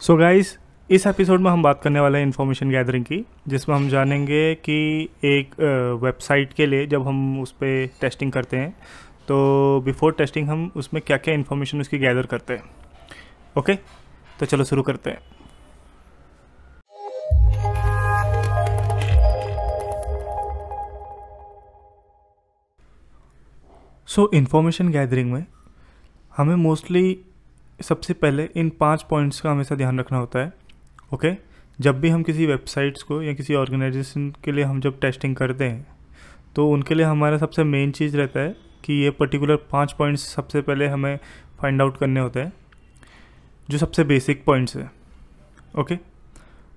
सो so guys इस episode में हम बात करने वाले हैं इन्फॉर्मेशन गैदरिंग की जिसमें हम जानेंगे कि एक वेबसाइट के लिए जब हम उस पर टेस्टिंग करते हैं तो बिफोर टेस्टिंग हम उसमें क्या क्या इन्फॉर्मेशन उसकी गैदर करते हैं ओके तो चलो शुरू करते हैं सो इन्फॉर्मेशन गैदरिंग में हमें मोस्टली सबसे पहले इन पाँच पॉइंट्स का हमेशा ध्यान रखना होता है ओके जब भी हम किसी वेबसाइट्स को या किसी ऑर्गेनाइजेशन के लिए हम जब टेस्टिंग करते हैं तो उनके लिए हमारा सबसे मेन चीज़ रहता है कि ये पर्टिकुलर पाँच पॉइंट्स सबसे पहले हमें फाइंड आउट करने होते हैं जो सबसे बेसिक पॉइंट्स है ओके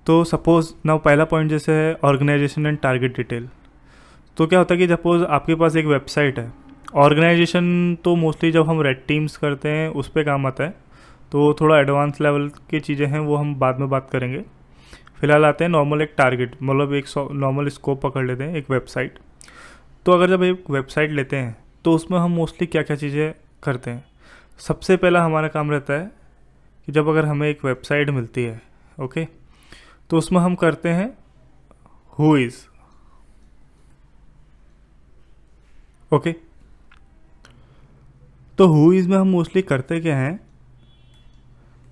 तो सपोज़ ना पहला पॉइंट जैसे है ऑर्गेनाइजेशन एंड टारगेट डिटेल तो क्या होता है कि सपोज़ आपके पास एक वेबसाइट है ऑर्गेनाइजेशन तो मोस्टली जब हम रेड टीम्स करते हैं उस पर काम आता है तो थोड़ा एडवांस लेवल की चीज़ें हैं वो हम बाद में बात करेंगे फिलहाल आते हैं नॉर्मल एक टारगेट मतलब एक नॉर्मल स्कोप पकड़ लेते हैं एक वेबसाइट तो अगर जब एक वेबसाइट लेते हैं तो उसमें हम मोस्टली क्या क्या चीज़ें करते हैं सबसे पहला हमारा काम रहता है कि जब अगर हमें एक वेबसाइट मिलती है ओके तो उसमें हम करते हैं हु इज़ ओके तो हु इज़ में हम मोस्टली करते क्या हैं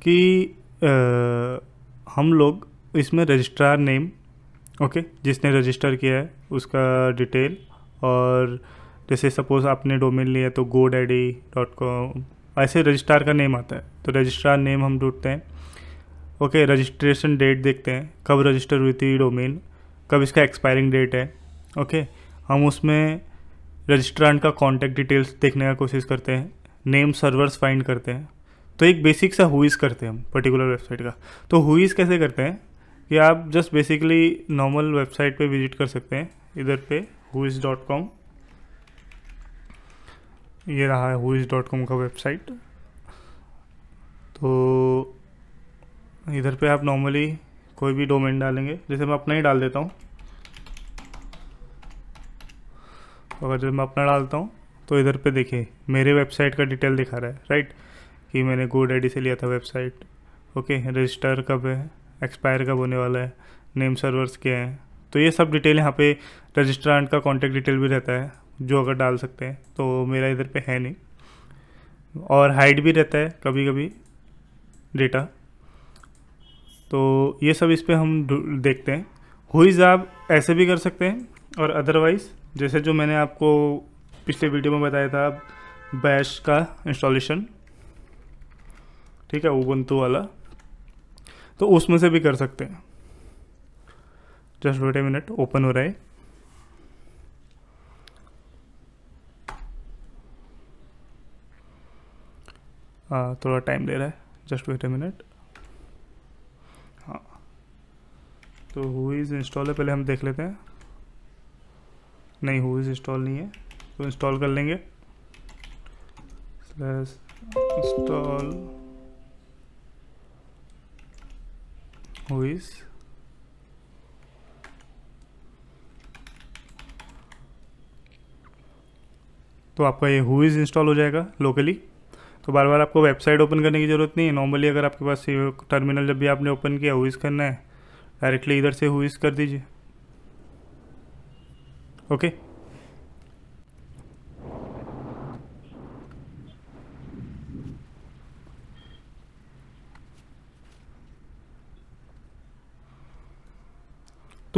कि आ, हम लोग इसमें रजिस्ट्रार नेम ओके जिसने रजिस्टर किया है उसका डिटेल और जैसे सपोज़ आपने डोमेन लिया तो गो डैडी डॉट कॉम ऐसे रजिस्ट्रार का नेम आता है तो रजिस्ट्रार नेम हम ढूंढते हैं ओके रजिस्ट्रेशन डेट देखते हैं कब रजिस्टर हुई थी डोमेन कब इसका एक्सपायरिंग डेट है ओके हम उसमें रजिस्ट्रांट का कॉन्टैक्ट डिटेल्स देखने का कोशिश करते हैं नेम सर्वर्स फाइंड करते हैं तो एक बेसिक सा हुईज़ करते हैं हम पर्टिकुलर वेबसाइट का तो हुईज़ कैसे करते हैं कि आप जस्ट बेसिकली नॉर्मल वेबसाइट पे विजिट कर सकते हैं इधर पे हुईज़ डॉट कॉम ये रहा है हुईज़ डॉट कॉम का वेबसाइट तो इधर पे आप नॉर्मली कोई भी डोमेन डालेंगे जैसे मैं अपना ही डाल देता हूँ अगर जब मैं अपना डालता हूँ तो इधर पे देखिए मेरे वेबसाइट का डिटेल दिखा रहा है राइट right? कि मैंने गोड आई से लिया था वेबसाइट ओके रजिस्टर कब है एक्सपायर कब होने वाला है नेम सर्वर्स क्या हैं तो ये सब डिटेल यहाँ पे रजिस्ट्रांट का कॉन्टैक्ट डिटेल भी रहता है जो अगर डाल सकते हैं तो मेरा इधर पे है नहीं और हाइट भी रहता है कभी कभी डेटा तो ये सब इस पर हम देखते हैं हुईज आप ऐसे भी कर सकते हैं और अदरवाइज़ जैसे जो मैंने आपको पिछले वीडियो में बताया था बैश का इंस्टॉलेशन ठीक है ओबंतु वाला तो उसमें से भी कर सकते हैं just wait a minute open हो रहा है आ, हाँ, थोड़ा टाइम ले रहा है जस्ट वेट ए मिनट हाँ तो हु इज़ इंस्टॉल है पहले हम देख लेते हैं नहीं हु इज़ इंस्टॉल नहीं है तो इंस्टॉल कर लेंगे स्लैश इंस्टॉल who is तो आपका ये हुईज इंस्टॉल हो जाएगा लोकली तो बार बार आपको वेबसाइट ओपन करने की ज़रूरत नहीं है नॉर्मली अगर आपके पास टर्मिनल जब भी आपने ओपन किया हुईज करना है डायरेक्टली इधर से हुईज कर दीजिए ओके okay?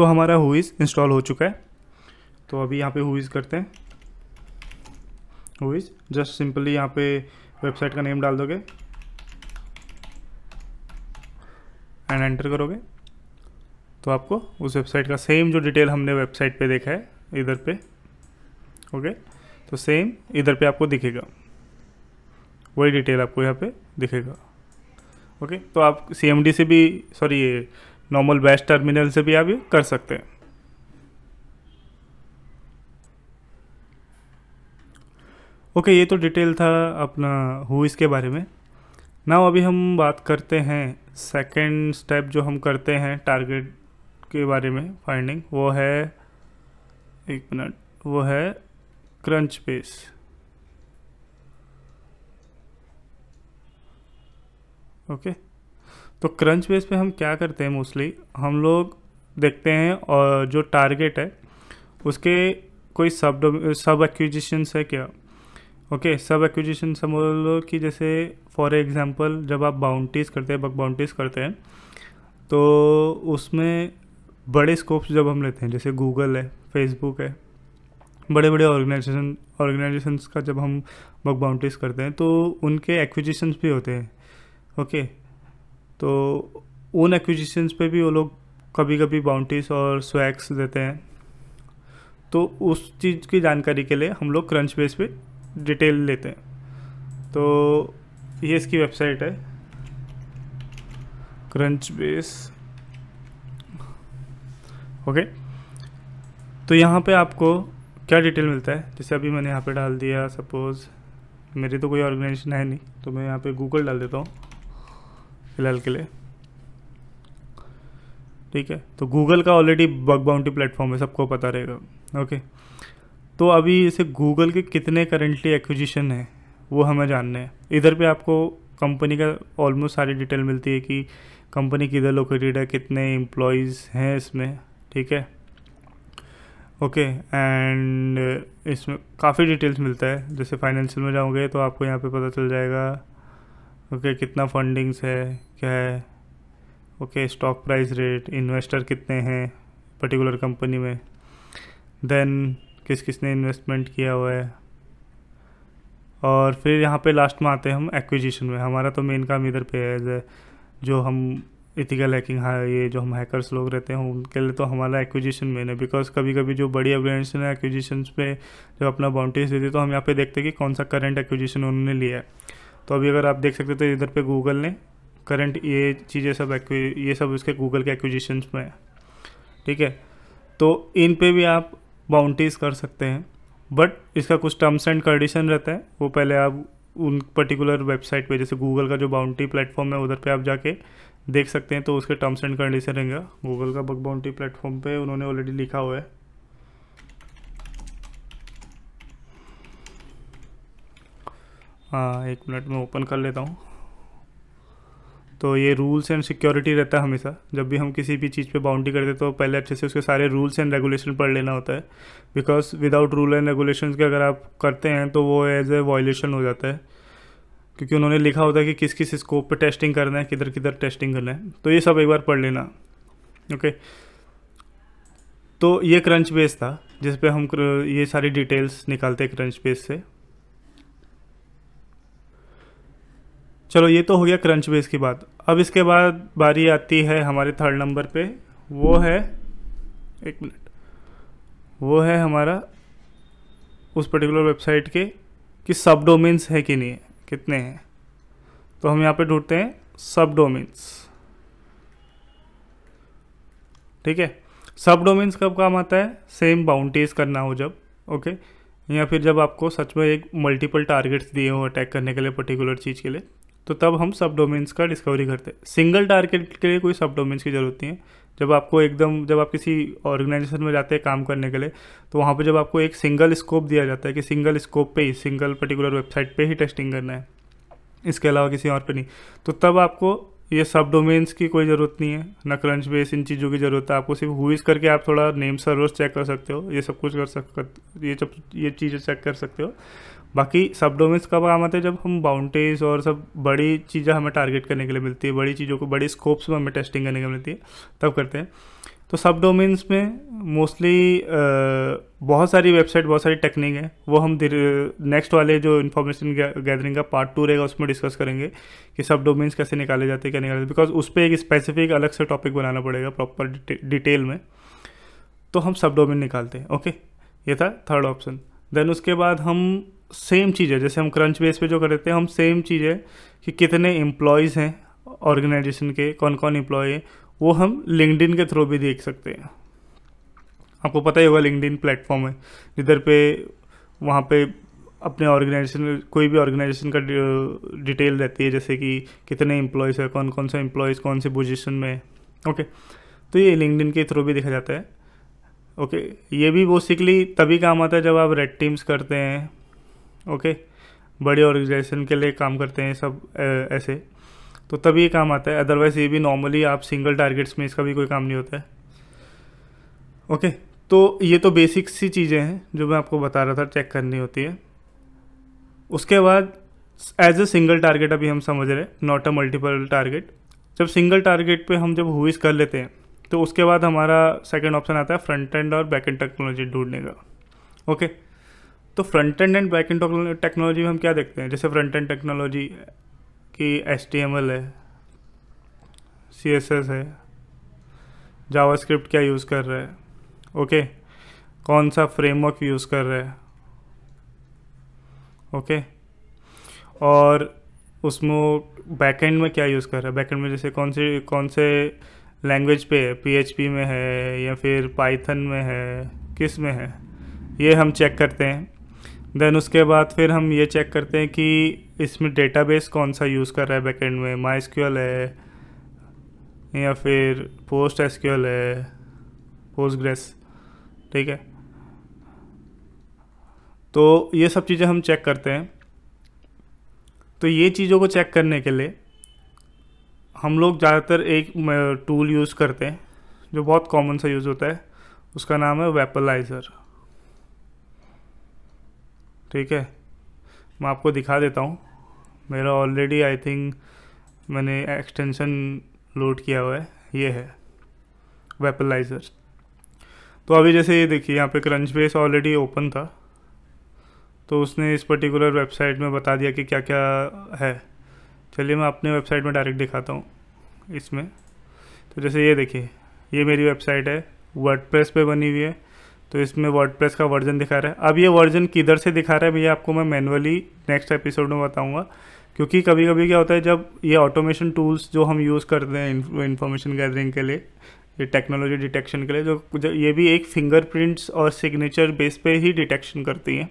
तो हमारा हुईज़ इंस्टॉल हो चुका है तो अभी यहाँ पे हुईज़ करते हैं हुईज़ जस्ट सिंपली यहाँ पे वेबसाइट का नेम डाल दोगे एंड एंटर करोगे तो आपको उस वेबसाइट का सेम जो डिटेल हमने वेबसाइट पे देखा है इधर पे ओके तो सेम इधर पे आपको दिखेगा वही डिटेल आपको यहाँ पे दिखेगा ओके तो आप सी से भी सॉरी ये नॉर्मल बैश टर्मिनल से भी आप ये कर सकते हैं ओके ये तो डिटेल था अपना हु इसके बारे में नाउ अभी हम बात करते हैं सेकंड स्टेप जो हम करते हैं टारगेट के बारे में फाइंडिंग वो है एक मिनट वो है क्रंच पेस ओके okay. तो क्रंच बेस पे हम क्या करते हैं मोस्टली हम लोग देखते हैं और जो टारगेट है उसके कोई सब सब एक्विजिशंस है क्या ओके सब एक्विजिशन समझ लो कि जैसे फॉर एग्ज़ाम्पल जब आप बाउंड्रीज़ करते हैं बग बाउंड्रीज़ करते हैं तो उसमें बड़े स्कोप्स जब हम लेते हैं जैसे गूगल है फेसबुक है बड़े बड़े ऑर्गेनाइजेशन ऑर्गेनाइजेशंस का जब हम बग बाउंड्रीज करते हैं तो उनके एक्विजिशंस भी होते हैं ओके okay, तो उन एक्विजिशंस पे भी वो लोग कभी कभी बाउंटीज और स्वैक्स देते हैं तो उस चीज़ की जानकारी के लिए हम लोग क्रंच बेस पे डिटेल लेते हैं तो ये इसकी वेबसाइट है क्रंच बेस ओके तो यहाँ पे आपको क्या डिटेल मिलता है जैसे अभी मैंने यहाँ पे डाल दिया सपोज़ मेरी तो कोई ऑर्गेनाइजेशन है नहीं तो मैं यहाँ पे गूगल डाल देता हूँ फिलहाल के लिए ठीक है तो गूगल का ऑलरेडी बग बाउंटी प्लेटफॉर्म है सबको पता रहेगा ओके तो अभी इसे गूगल के कितने करेंटली एक्विजिशन है वो हमें जानने हैं इधर पे आपको कंपनी का ऑलमोस्ट सारी डिटेल मिलती है कि कंपनी किधर लोकेटेड है कितने एम्प्लॉयज़ हैं इसमें ठीक है ओके एंड इसमें काफ़ी डिटेल्स मिलता है जैसे फाइनेंशियल में जाओगे तो आपको यहाँ पे पता चल जाएगा ओके okay, कितना फंडिंग्स है क्या है okay stock price rate investor कितने हैं पर्टिकुलर कंपनी में देन किस किस ने इन्वेस्टमेंट किया हुआ है और फिर यहाँ पे लास्ट में आते हैं हम एक्विजिशन में हमारा तो मेन काम इधर पे है जो हम इथिकल हैकिंग हाँ ये जो हम हैकर्स लोग रहते हैं उनके लिए तो हमारा एक्विजिशन मेन है बिकॉज कभी कभी जो बड़ी ऑर्गेनाइजेशन है एक्विजिशन पे जब अपना बाउंड्रीज देती है तो हम यहाँ पे देखते हैं कि कौन सा करंट एक्विजिशन उन्होंने लिया है तो अभी अगर आप देख सकते तो इधर पे गूगल ने करंट ये चीज़ें सब ये सब इसके गूगल के एक्विजिशन में है ठीक है तो इन पे भी आप बाउंड्रीज कर सकते हैं बट इसका कुछ टर्म्स एंड कंडीशन रहता है वो पहले आप उन पर्टिकुलर वेबसाइट पे जैसे गूगल का जो बाउंड्री प्लेटफॉर्म है उधर पे आप जाके देख सकते हैं तो उसके टर्म्स एंड कंडीशन रहेंगे गूगल का बग बाउंड्री प्लेटफॉर्म पे उन्होंने ऑलरेडी लिखा हुआ है हाँ एक मिनट में ओपन कर लेता हूँ तो ये रूल्स एंड सिक्योरिटी रहता है हमेशा जब भी हम किसी भी चीज़ पे बाउंड्री करते तो पहले अच्छे से उसके सारे रूल्स एंड रेगुलेशन पढ़ लेना होता है because without rule and regulation के अगर आप करते हैं तो वो एज ए वॉयलेशन हो जाता है क्योंकि उन्होंने लिखा होता है कि किस किस स्कोप पर टेस्टिंग करना है किधर किधर टेस्टिंग करना है तो ये सब एक बार पढ़ लेना ओके तो ये क्रंच बेस था जिस पर हम ये सारी डिटेल्स निकालते हैं क्रंच बेस से चलो ये तो हो गया क्रंच बेस की बात अब इसके बाद बारी आती है हमारे थर्ड नंबर पे वो है एक मिनट वो है हमारा उस पर्टिकुलर वेबसाइट के कि सब डोमेन्स है कि नहीं है कितने हैं तो हम यहाँ पे ढूंढते हैं सब डोमेन्स ठीक है सब डोमेन्स कब काम आता है सेम बाउंड्रीज करना हो जब ओके या फिर जब आपको सच में एक मल्टीपल टारगेट्स दिए हो अटैक करने के लिए पर्टिकुलर चीज़ के लिए तो तब हम सब डोमेन्स का डिस्कवरी करते हैं सिंगल टारगेट के लिए कोई सब डोमेन्स की ज़रूरत नहीं है जब आपको एकदम जब आप किसी ऑर्गेनाइजेशन में जाते हैं काम करने के लिए तो वहाँ पर जब आपको एक सिंगल स्कोप दिया जाता है कि सिंगल स्कोप पे ही सिंगल पर्टिकुलर वेबसाइट पे ही टेस्टिंग करना है इसके अलावा किसी और पे नहीं तो तब आपको ये सब डोमेन्स की कोई ज़रूरत नहीं है ना क्रंच बेस इन चीज़ों की ज़रूरत है आपको सिर्फ हुईज करके आप थोड़ा नेम सर्वर्स चेक कर सकते हो ये सब कुछ कर सक ये सब ये चीज़ें चेक कर सकते हो बाकी सब डोमेन्स कब काम आते हैं जब हम बाउंड्रीज और सब बड़ी चीज़ें हमें टारगेट करने के लिए मिलती है बड़ी चीज़ों को बड़ी स्कोप्स में हमें टेस्टिंग करने के लिए मिलती है तब करते हैं तो सब डोमेन्स में मोस्टली बहुत सारी वेबसाइट बहुत सारी टेक्निक है वो हम नेक्स्ट वाले जो इन्फॉर्मेशन गैदरिंग का पार्ट टू रहेगा उसमें डिस्कस करेंगे कि सब डोमेन्स कैसे निकाले जाते हैं क्या निकाले जाते बिकॉज उस पर एक स्पेसिफिक अलग से टॉपिक बनाना पड़ेगा प्रॉपर डिटेल में तो हम सब डोमेन निकालते हैं ओके ये था थर्ड ऑप्शन देन उसके बाद हम सेम चीज़ है जैसे हम क्रंच बेस पे जो देते हैं हम सेम चीज़ है कि कितने एम्प्लॉयज़ हैं ऑर्गेनाइजेशन के कौन कौन एम्प्लॉय हैं वो हम लिंकड के थ्रू भी देख सकते हैं आपको पता ही होगा लिंकड इन प्लेटफॉर्म है जिधर पे वहाँ पे अपने ऑर्गेनाइजेशन कोई भी ऑर्गेनाइजेशन का डिटेल रहती है जैसे कि कितने एम्प्लॉयज़ है कौन कौन से एम्प्लॉयज़ कौन से पोजिशन में है ओके तो ये लिंकड के थ्रू भी देखा जाता है ओके ये भी बेसिकली तभी काम आता है जब आप रेड टीम्स करते हैं ओके बड़े ऑर्गेनाइजेशन के लिए काम करते हैं सब ऐसे तो तभी ये काम आता है अदरवाइज़ ये भी नॉर्मली आप सिंगल टारगेट्स में इसका भी कोई काम नहीं होता है ओके तो ये तो बेसिक सी चीज़ें हैं जो मैं आपको बता रहा था चेक करनी होती है उसके बाद एज अ सिंगल टारगेट अभी हम समझ रहे हैं नॉट अ मल्टीपल टारगेट जब सिंगल टारगेट पे हम जब हुईस कर लेते हैं तो उसके बाद हमारा सेकंड ऑप्शन आता है फ्रंट एंड और बैक एंड टेक्नोलॉजी ढूंढने का ओके okay? तो front end and back end technology में हम क्या देखते हैं जैसे फ्रंट एंड टेक्नोलॉजी की एल है सी एस एस है जावास्क्रिप्ट क्या यूज़ कर रहा है ओके okay. कौन सा फ्रेमवर्क यूज़ कर रहा है ओके okay. और उसमें बैकएंड में क्या यूज़ कर रहा है बैकएंड में जैसे कौन से कौन से लैंग्वेज पे है पीएचपी में है या फिर पाइथन में है किस में है ये हम चेक करते हैं देन उसके बाद फिर हम ये चेक करते हैं कि इसमें डेटाबेस कौन सा यूज़ कर रहा है बैकेंड में माई है या फिर पोस्ट एस है पोस्टग्रेस ठीक है तो ये सब चीज़ें हम चेक करते हैं तो ये चीज़ों को चेक करने के लिए हम लोग ज़्यादातर एक टूल यूज़ करते हैं जो बहुत कॉमन सा यूज़ होता है उसका नाम है वेपलाइज़र ठीक है मैं आपको दिखा देता हूँ मेरा ऑलरेडी आई थिंक मैंने एक्सटेंशन लोड किया हुआ है ये है वेपलाइज़र तो अभी जैसे ये देखिए यहाँ पे क्रंच बेस ऑलरेडी ओपन था तो उसने इस पर्टिकुलर वेबसाइट में बता दिया कि क्या क्या है चलिए मैं अपने वेबसाइट में डायरेक्ट दिखाता हूँ इसमें तो जैसे ये देखिए ये मेरी वेबसाइट है वर्डप्रेस पे बनी हुई है तो इसमें वर्डप्रेस का वर्जन दिखा रहा है अब ये वर्जन किधर से दिखा रहा है भैया आपको मैं मैनुअली नेक्स्ट एपिसोड में बताऊँगा क्योंकि कभी कभी क्या होता है जब ये ऑटोमेशन टूल्स जो हम यूज़ करते हैं इन्फॉर्मेशन गैदरिंग के लिए ये टेक्नोलॉजी डिटेक्शन के लिए जो, जो ये भी एक फिंगरप्रिंट्स और सिग्नेचर बेस पे ही डिटेक्शन करती हैं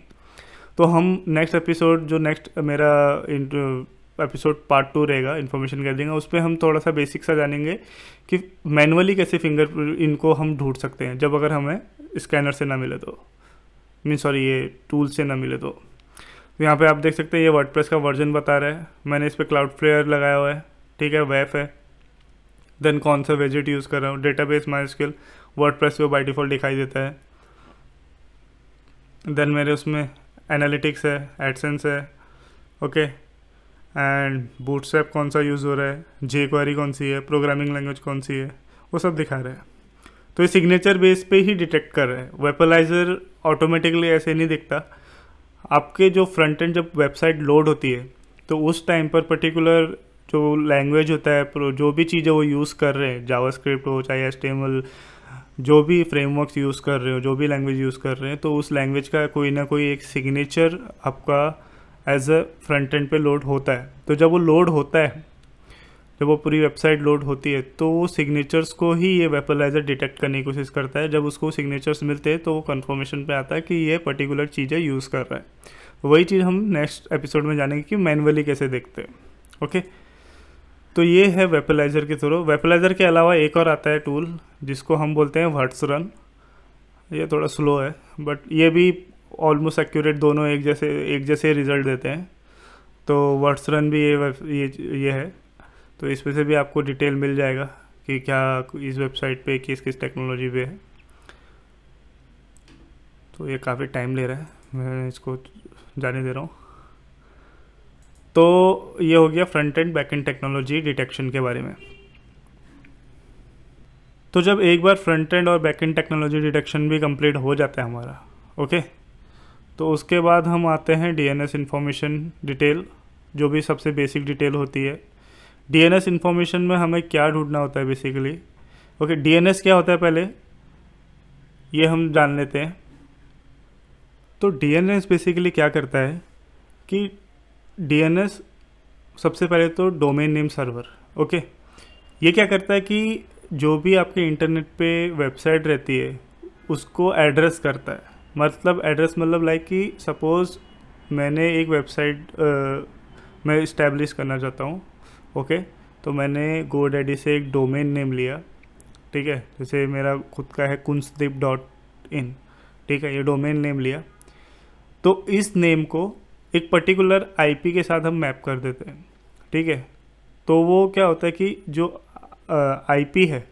तो हम नेक्स्ट एपिसोड जो नेक्स्ट मेरा एपिसोड पार्ट टू रहेगा इन्फॉर्मेशन गैदरिंग उस पर हम थोड़ा सा बेसिक सा जानेंगे कि मैनुअली कैसे फिंगर इनको हम ढूंढ सकते हैं जब अगर हमें स्कैनर से ना मिले तो मीन सॉरी ये टूल से ना मिले तो।, तो यहाँ पे आप देख सकते हैं ये वर्ड का वर्जन बता रहा है मैंने इस पर क्लाउड फ्लेयर लगाया हुआ है ठीक है वेफ है देन कौन सा वेजिट यूज़ कर रहा हूँ database MySQL WordPress वो बाई डिफ़ॉल्ट दिखाई देता है देन मेरे उसमें एनालिटिक्स है एडसेंस है ओके एंड बूटस्ट्रैप कौन सा यूज़ हो रहा है जे क्वारी कौन सी है प्रोग्रामिंग लैंग्वेज कौन सी है वो सब दिखा रहा है तो ये सिग्नेचर बेस पे ही डिटेक्ट कर रहे हैं वेपलाइजर ऑटोमेटिकली ऐसे नहीं दिखता आपके जो फ्रंट एंड जब वेबसाइट लोड होती है तो उस टाइम पर पर्टिकुलर जो लैंग्वेज होता है जो भी चीज़ें वो यूज़ कर रहे हैं स्क्रिप्ट हो चाहे एस जो भी फ्रेमवर्क यूज़ कर रहे हो जो भी लैंग्वेज यूज़ कर रहे हैं तो उस लैंग्वेज का कोई ना कोई एक सिग्नेचर आपका एज अ फ्रंट एंड पे लोड होता है तो जब वो लोड होता है जब वो पूरी वेबसाइट लोड होती है तो वो सिग्नेचर्स को ही ये वेपलाइज़र डिटेक्ट करने की कोशिश करता है जब उसको सिग्नेचर्स मिलते हैं तो वो कन्फर्मेशन पर आता है कि ये पर्टिकुलर चीज़ें यूज़ कर रहा है वही चीज़ हम नेक्स्ट एपिसोड में जानेंगे कि मैनुअली कैसे देखते हैं ओके तो ये है वेपलाइज़र के थ्रू वेपलाइज़र के अलावा एक और आता है टूल जिसको हम बोलते हैं वर्ड्स रन ये थोड़ा स्लो है बट ये भी ऑलमोस्ट एक्यूरेट दोनों एक जैसे एक जैसे रिजल्ट देते हैं तो वर्ड्स रन भी ये ये ये है तो इसमें से भी आपको डिटेल मिल जाएगा कि क्या इस वेबसाइट पे किस किस टेक्नोलॉजी पे है तो ये काफ़ी टाइम ले रहा है मैं इसको जाने दे रहा हूँ तो ये हो गया front end back end technology detection के बारे में तो जब एक बार फ्रंट एंड और बैक एंड टेक्नोलॉजी डिटेक्शन भी कंप्लीट हो जाता है हमारा ओके तो उसके बाद हम आते हैं डीएनएस इन्फॉर्मेशन डिटेल जो भी सबसे बेसिक डिटेल होती है डीएनएस इन्फॉर्मेशन में हमें क्या ढूंढना होता है बेसिकली ओके डीएनएस क्या होता है पहले ये हम जान लेते हैं तो डीएनएस बेसिकली क्या करता है कि डीएनएस सबसे पहले तो डोमेन नेम सर्वर ओके ये क्या करता है कि जो भी आपके इंटरनेट पे वेबसाइट रहती है उसको एड्रेस करता है मतलब एड्रेस मतलब लाइक कि सपोज़ मैंने एक वेबसाइट मैं इस्टेब्लिश करना चाहता हूँ ओके तो मैंने गो डैडी से एक डोमेन नेम लिया ठीक है जैसे मेरा खुद का है कुंसदीप डॉट इन ठीक है ये डोमेन नेम लिया तो इस नेम को एक पर्टिकुलर आईपी के साथ हम मैप कर देते हैं ठीक है तो वो क्या होता है कि जो आईपी है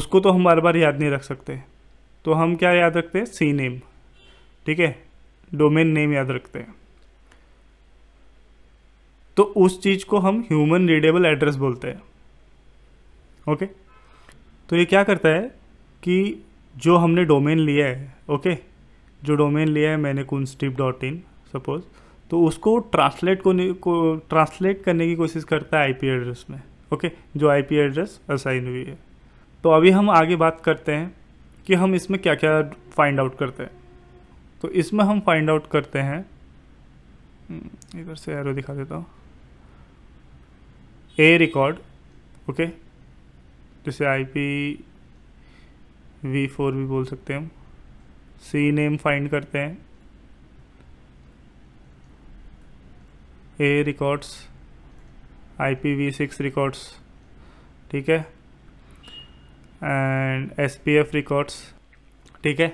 उसको तो हम बार बार याद नहीं रख सकते तो हम क्या याद रखते हैं सी नेम ठीक है डोमेन नेम याद रखते हैं तो उस चीज़ को हम ह्यूमन रीडेबल एड्रेस बोलते हैं ओके तो ये क्या करता है कि जो हमने डोमेन लिया है ओके जो डोमेन लिया है मैंने स्टिप डॉट इन सपोज तो उसको ट्रांसलेट को, को ट्रांसलेट करने की कोशिश करता है आईपी एड्रेस में ओके जो आईपी एड्रेस असाइन हुई है तो अभी हम आगे बात करते हैं कि हम इसमें क्या क्या फाइंड आउट करते हैं तो इसमें हम फाइंड आउट करते हैं हम्म, इधर से एरो दिखा देता हूँ ए रिकॉर्ड ओके जैसे आई पी वी फोर भी बोल सकते हैं हम सी नेम फाइंड करते हैं A records I P V six records ठीक है and S P F records ठीक है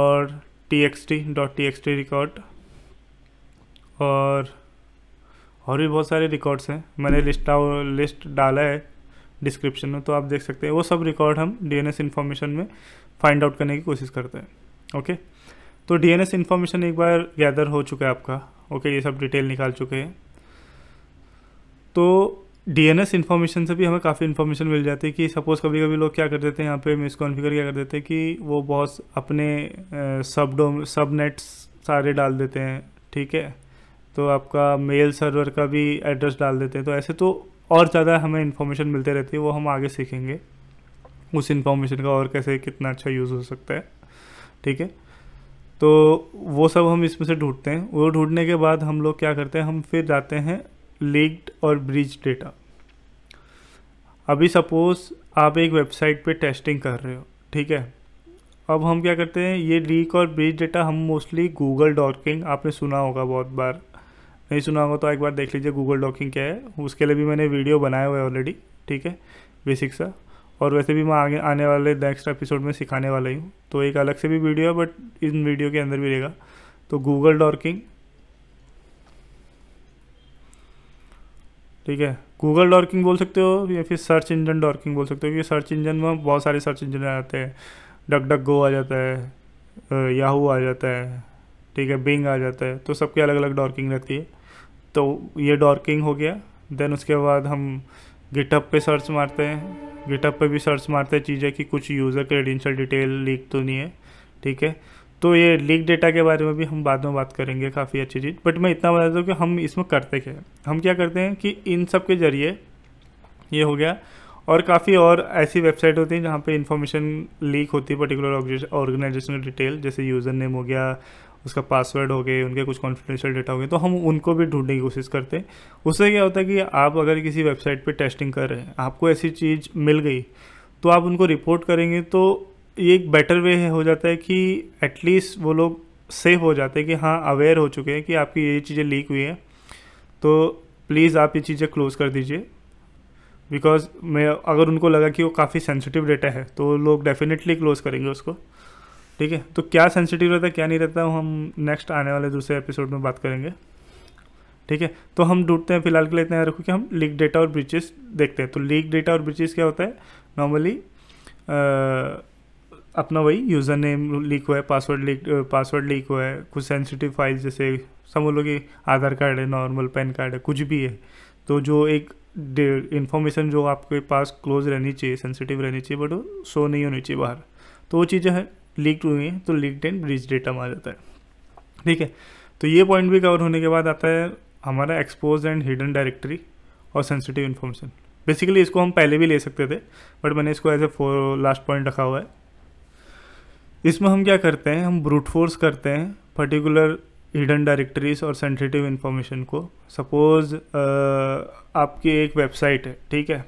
और T X T dot T X T record और और भी बहुत सारे रिकॉर्ड्स हैं मैंने लिस्ट लिस्ट डाला है डिस्क्रिप्शन में तो आप देख सकते हैं वो सब रिकॉर्ड हम डी एन एस इन्फॉर्मेशन में फाइंड आउट करने की कोशिश करते हैं ओके तो डी एन एस इन्फॉर्मेशन एक बार गैदर हो चुका है आपका ओके ये सब डिटेल निकाल चुके हैं तो डी एन एस इन्फॉर्मेशन से भी हमें काफ़ी इन्फॉर्मेशन मिल जाती है कि सपोज़ कभी कभी लोग क्या कर देते हैं यहाँ पे मिसकॉन्फ़िगर क्या कर देते हैं कि वो बहुत अपने सब डोम सब नेट्स सारे डाल देते हैं ठीक है तो आपका मेल सर्वर का भी एड्रेस डाल देते हैं तो ऐसे तो और ज़्यादा हमें इन्फॉर्मेशन मिलते रहती है वो हम आगे सीखेंगे उस इन्फॉर्मेशन का और कैसे कितना अच्छा यूज़ हो सकता है ठीक है तो वो सब हम इसमें से ढूंढते हैं वो ढूंढने के बाद हम लोग क्या करते हैं हम फिर जाते हैं लीक्ड और ब्रिज डेटा अभी सपोज़ आप एक वेबसाइट पे टेस्टिंग कर रहे हो ठीक है अब हम क्या करते हैं ये लीक और ब्रिज डेटा हम मोस्टली गूगल डॉकिंग आपने सुना होगा बहुत बार नहीं सुना होगा तो एक बार देख लीजिए गूगल डॉकिंग क्या है उसके लिए भी मैंने वीडियो बनाया हुआ है ऑलरेडी ठीक है बेसिक सा और वैसे भी मैं आगे आने वाले नेक्स्ट एपिसोड में सिखाने वाला ही हूँ तो एक अलग से भी वीडियो है बट इन वीडियो के अंदर भी रहेगा तो गूगल डॉकिंग ठीक है गूगल डॉकिंग बोल सकते हो या फिर सर्च इंजन डॉर्किंग बोल सकते हो क्योंकि सर्च इंजन में बहुत सारे सर्च इंजन आ जाते हैं डक डक गो आ जाता है याहू आ जाता है ठीक है बिंग आ जाता है तो सबके अलग अलग डॉर्किंग रहती है तो ये डॉर्किंग हो गया देन उसके बाद हम गिटअप पे सर्च मारते हैं गिटअप पे भी सर्च मारते हैं चीज़ें कि कुछ यूज़र क्रेडेंशियल डिटेल लीक तो नहीं है ठीक है तो ये लीक डेटा के बारे में भी हम बाद में बात करेंगे काफ़ी अच्छी चीज़ बट मैं इतना बता दूँ कि हम इसमें करते क्या हम क्या करते हैं कि इन सब के ज़रिए ये हो गया और काफ़ी और ऐसी वेबसाइट होती हैं जहाँ पे इन्फॉर्मेशन लीक होती है पर्टिकुलर ऑर्गेनाइजेशनल डिटेल जैसे यूज़र नेम हो गया उसका पासवर्ड हो गए उनके कुछ कॉन्फिडेंशियल डेटा हो गए तो हम उनको भी ढूंढने की कोशिश करते हैं उससे क्या होता है कि आप अगर किसी वेबसाइट पे टेस्टिंग कर रहे हैं आपको ऐसी चीज़ मिल गई तो आप उनको रिपोर्ट करेंगे तो ये एक बेटर वे है हो जाता है कि एटलीस्ट वो लोग सेफ हो जाते हैं कि हाँ अवेयर हो चुके हैं कि आपकी ये चीज़ें लीक हुई हैं तो प्लीज़ आप ये चीज़ें क्लोज़ कर दीजिए बिकॉज मैं अगर उनको लगा कि वो काफ़ी सेंसिटिव डेटा है तो लोग डेफिनेटली क्लोज़ करेंगे उसको ठीक है तो क्या सेंसिटिव रहता है क्या नहीं रहता हम नेक्स्ट आने वाले दूसरे एपिसोड में बात करेंगे ठीक है तो हम ढूंढते हैं फिलहाल के लिए इतना रखो कि हम लीक डेटा और ब्रिचेस देखते हैं तो लीक डेटा और ब्रिचेस क्या होता है नॉर्मली अपना वही यूज़र नेम लीक हुआ है पासवर्ड लीक पासवर्ड लीक हुआ है कुछ सेंसिटिव फाइल जैसे समझ लो कि आधार कार्ड है नॉर्मल पैन कार्ड है कुछ भी है तो जो एक इन्फॉर्मेशन जो आपके पास क्लोज रहनी चाहिए सेंसिटिव रहनी चाहिए बट वो शो नहीं होनी चाहिए बाहर तो वो चीज़ें हैं लीक्ड हुई हैं तो लीक्ड एंड ब्रिज डेटा में आ जाता है ठीक है तो ये पॉइंट भी कवर होने के बाद आता है हमारा एक्सपोज एंड हिडन डायरेक्टरी और सेंसिटिव इन्फॉर्मेशन बेसिकली इसको हम पहले भी ले सकते थे बट मैंने इसको एज ए लास्ट पॉइंट रखा हुआ है इसमें हम क्या करते हैं हम ब्रूट फोर्स करते हैं पर्टिकुलर हिडन डायरेक्टरीज और सेंसिटिव इन्फॉर्मेशन को सपोज uh, आपकी एक वेबसाइट है ठीक है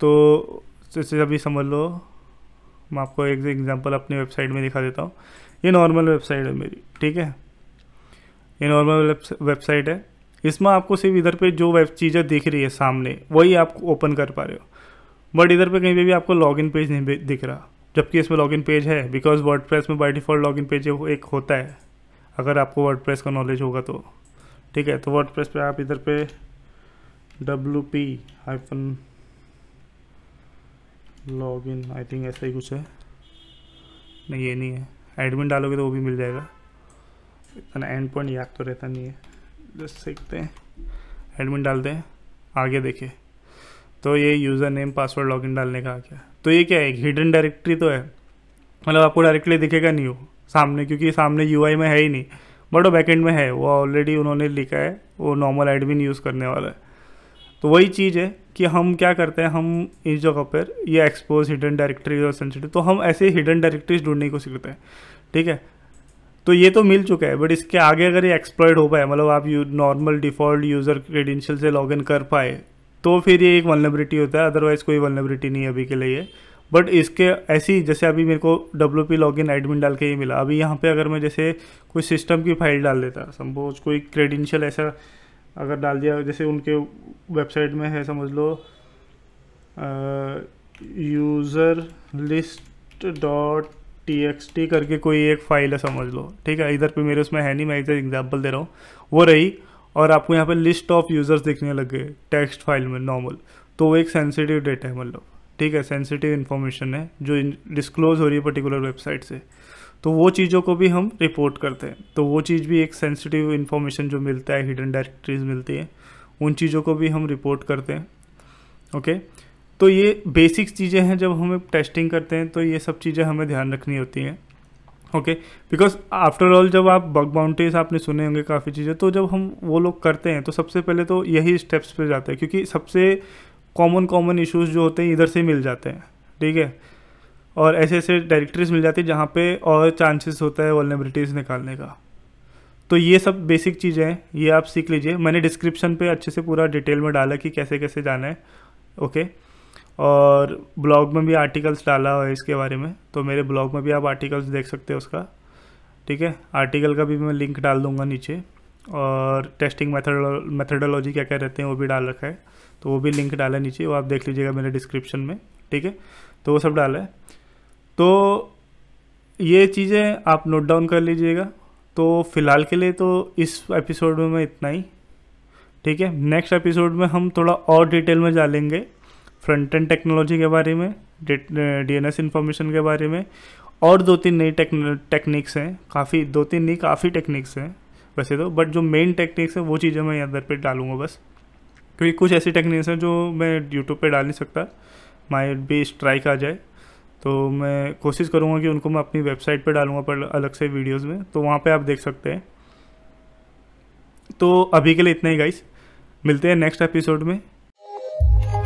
तो जैसे अभी समझ लो मैं आपको एक एग्जांपल अपनी वेबसाइट में दिखा देता हूँ ये नॉर्मल वेबसाइट है मेरी ठीक है ये नॉर्मल वेबसाइट है इसमें आपको सिर्फ इधर पे जो वेब चीज़ें दिख रही है सामने वही आप ओपन कर पा रहे हो बट इधर पे कहीं पे भी आपको लॉगिन पेज नहीं दिख रहा जबकि इसमें लॉगिन पेज है बिकॉज वर्ड में बाई डिफ़ॉल्ट लॉगिन पेज एक होता है अगर आपको वर्ड का नॉलेज होगा तो ठीक है तो वर्ड पे आप इधर पर W P hyphen log in I think ऐसा ही कुछ है नहीं ये नहीं है एडमिन डालोगे तो वो भी मिल जाएगा इतना एंड पॉइंट याद तो रहता नहीं है जस्ट सीखते हैं एडमिन डालते हैं आगे देखे तो ये यूज़र नेम पासवर्ड लॉगिन डालने का आ गया तो ये क्या है हिडन डायरेक्टरी तो है मतलब आपको डायरेक्टली दिखेगा नहीं वो सामने क्योंकि सामने यूआई में है ही नहीं बट वो बैकेंड में है वो ऑलरेडी उन्होंने लिखा है वो नॉर्मल एडमिन यूज़ करने वाला है तो वही चीज़ है कि हम क्या करते हैं हम इस जगह पर ये एक्सपोज हिडन डायरेक्टरी और सेंसिटिव तो हम ऐसे हिडन डायरेक्टरीज ढूंढने को सीखते हैं ठीक है तो ये तो मिल चुका है बट इसके आगे अगर ये एक्सप्लॉयड हो पाए मतलब आप यू नॉर्मल डिफॉल्ट यूज़र क्रेडेंशियल से लॉग इन कर पाए तो फिर ये एक वनलेबिलिटी होता है अदरवाइज़ कोई वनलेबिलिटी नहीं है अभी के लिए बट इसके ऐसी जैसे अभी मेरे को W P log in admin डाल के ही मिला अभी यहाँ पे अगर मैं जैसे कोई सिस्टम की फाइल डाल देता सम्पोज कोई क्रेडेंशियल ऐसा अगर डाल दिया जैसे उनके वेबसाइट में है समझ लो user list dot T X T करके कोई एक फाइल है समझ लो ठीक है इधर पे मेरे उसमें है नहीं मैं इधर एग्जांपल दे रहा हूँ वो रही और आपको यहाँ पे लिस्ट ऑफ यूज़र्स दिखने लग गए टेक्स्ट फाइल में नॉर्मल तो वो एक सेंसिटिव डेटा है मतलब ठीक है सेंसिटिव इन्फॉर्मेशन है जो डिस्क्लोज हो रही है पर्टिकुलर वेबसाइट से तो वो चीज़ों को भी हम रिपोर्ट करते हैं तो वो चीज़ भी एक सेंसिटिव इन्फॉर्मेशन जो मिलता है हिडन डायरेक्टरीज मिलती है उन चीज़ों को भी हम रिपोर्ट करते हैं ओके तो ये बेसिक चीज़ें हैं जब हमें टेस्टिंग करते हैं तो ये सब चीज़ें हमें ध्यान रखनी होती हैं ओके बिकॉज आफ्टर ऑल जब आप बग बाउंड्रीज आपने सुने होंगे काफ़ी चीज़ें तो जब हम वो लोग करते हैं तो सबसे पहले तो यही स्टेप्स पे जाते हैं क्योंकि सबसे कॉमन कॉमन इश्यूज जो होते हैं इधर से मिल जाते हैं ठीक है और ऐसे ऐसे डायरेक्टरीज मिल जाती है जहाँ पे और चांसेस होता है वॉलेबिलिटीज निकालने का तो ये सब बेसिक चीज़ें हैं ये आप सीख लीजिए मैंने डिस्क्रिप्शन पे अच्छे से पूरा डिटेल में डाला कि कैसे कैसे जाना है ओके और ब्लॉग में भी आर्टिकल्स डाला है इसके बारे में तो मेरे ब्लॉग में भी आप आर्टिकल्स देख सकते हो उसका ठीक है आर्टिकल का भी मैं लिंक डाल दूंगा नीचे और टेस्टिंग मैथड मैथडोलॉजी क्या क्या रहते हैं वो भी डाल रखा है तो वो भी लिंक डाला नीचे वो आप देख लीजिएगा मेरे डिस्क्रिप्शन में ठीक है तो वो सब डाला है तो ये चीज़ें आप नोट डाउन कर लीजिएगा तो फ़िलहाल के लिए तो इस एपिसोड में मैं इतना ही ठीक है नेक्स्ट एपिसोड में हम थोड़ा और डिटेल में जानेंगे फ्रंट एंड टेक्नोलॉजी के बारे में डी एन एस इन्फॉर्मेशन के बारे में और दो तीन नई टेक्निक्स हैं काफ़ी दो तीन नई काफ़ी टेक्निक्स हैं वैसे तो बट जो मेन टेक्निक्स हैं वो चीज़ें मैं यहाँ पे डालूंगा बस क्योंकि कुछ ऐसी टेक्निक्स हैं जो मैं यूट्यूब पे डाल नहीं सकता माई बी स्ट्राइक आ जाए तो मैं कोशिश करूँगा कि उनको मैं अपनी वेबसाइट पर डालूँगा पर अलग से वीडियोज़ में तो वहाँ पर आप देख सकते हैं तो अभी के लिए इतना ही गाइस मिलते हैं नेक्स्ट एपिसोड में